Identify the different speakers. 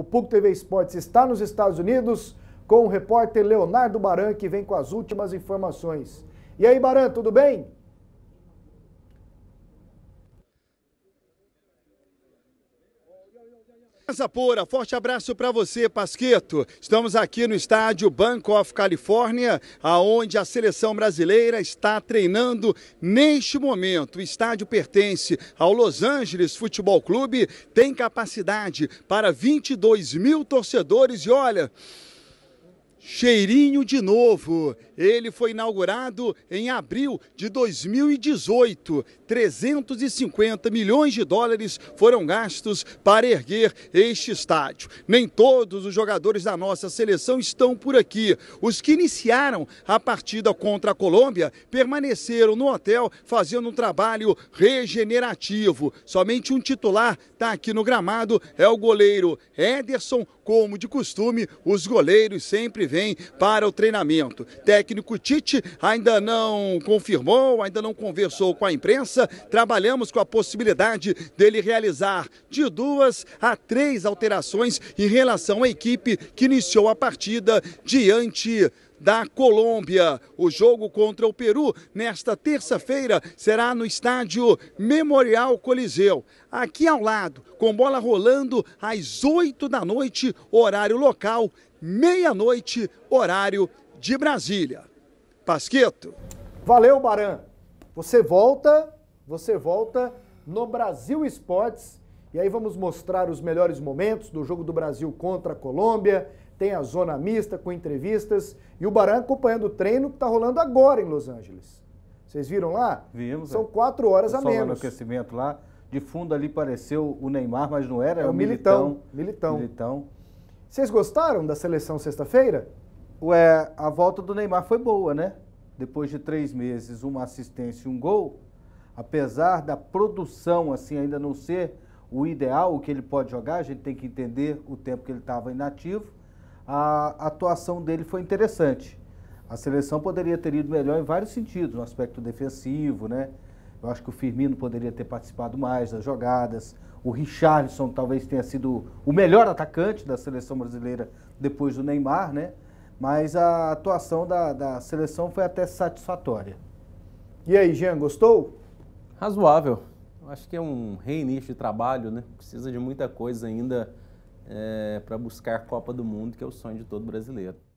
Speaker 1: O PUC TV Esportes está nos Estados Unidos com o repórter Leonardo Baran, que vem com as últimas informações. E aí, Baran, tudo bem?
Speaker 2: Pura, forte abraço para você, Pasqueto. Estamos aqui no estádio Bank of California, aonde a seleção brasileira está treinando neste momento. O estádio pertence ao Los Angeles Futebol Clube, tem capacidade para 22 mil torcedores e olha. Cheirinho de novo. Ele foi inaugurado em abril de 2018. 350 milhões de dólares foram gastos para erguer este estádio. Nem todos os jogadores da nossa seleção estão por aqui. Os que iniciaram a partida contra a Colômbia permaneceram no hotel fazendo um trabalho regenerativo. Somente um titular está aqui no gramado é o goleiro Ederson. Como de costume, os goleiros sempre vem para o treinamento. Técnico Tite ainda não confirmou, ainda não conversou com a imprensa. Trabalhamos com a possibilidade dele realizar de duas a três alterações em relação à equipe que iniciou a partida diante da Colômbia. O jogo contra o Peru nesta terça-feira será no estádio Memorial Coliseu, aqui ao lado, com bola rolando às 8 da noite, horário local, meia-noite, horário de Brasília. Pasqueto. Valeu, Baran. Você volta, você
Speaker 1: volta no Brasil Esportes e aí vamos mostrar os melhores momentos do jogo do Brasil contra a Colômbia. Tem a zona mista com entrevistas e o Baran acompanhando o treino que está rolando agora em Los Angeles. Vocês viram lá?
Speaker 3: Vimos. São é. quatro horas a menos. no aquecimento lá. De fundo ali pareceu o Neymar, mas não era. É, o, o Militão. Militão. Militão. Vocês gostaram da seleção sexta-feira? Ué, a volta do Neymar foi boa, né? Depois de três meses, uma assistência e um gol. Apesar da produção, assim, ainda não ser o ideal, o que ele pode jogar, a gente tem que entender o tempo que ele estava inativo. A atuação dele foi interessante. A seleção poderia ter ido melhor em vários sentidos, no aspecto defensivo, né? Eu acho que o Firmino poderia ter participado mais das jogadas. O Richarlison talvez tenha sido o melhor atacante da seleção brasileira depois do Neymar, né? Mas a atuação da, da seleção foi até satisfatória. E aí, Jean, gostou? Razoável. Eu acho que é um reinício de trabalho, né? Precisa de muita coisa ainda é, eh, para buscar a Copa do Mundo, que é o sonho de todo brasileiro.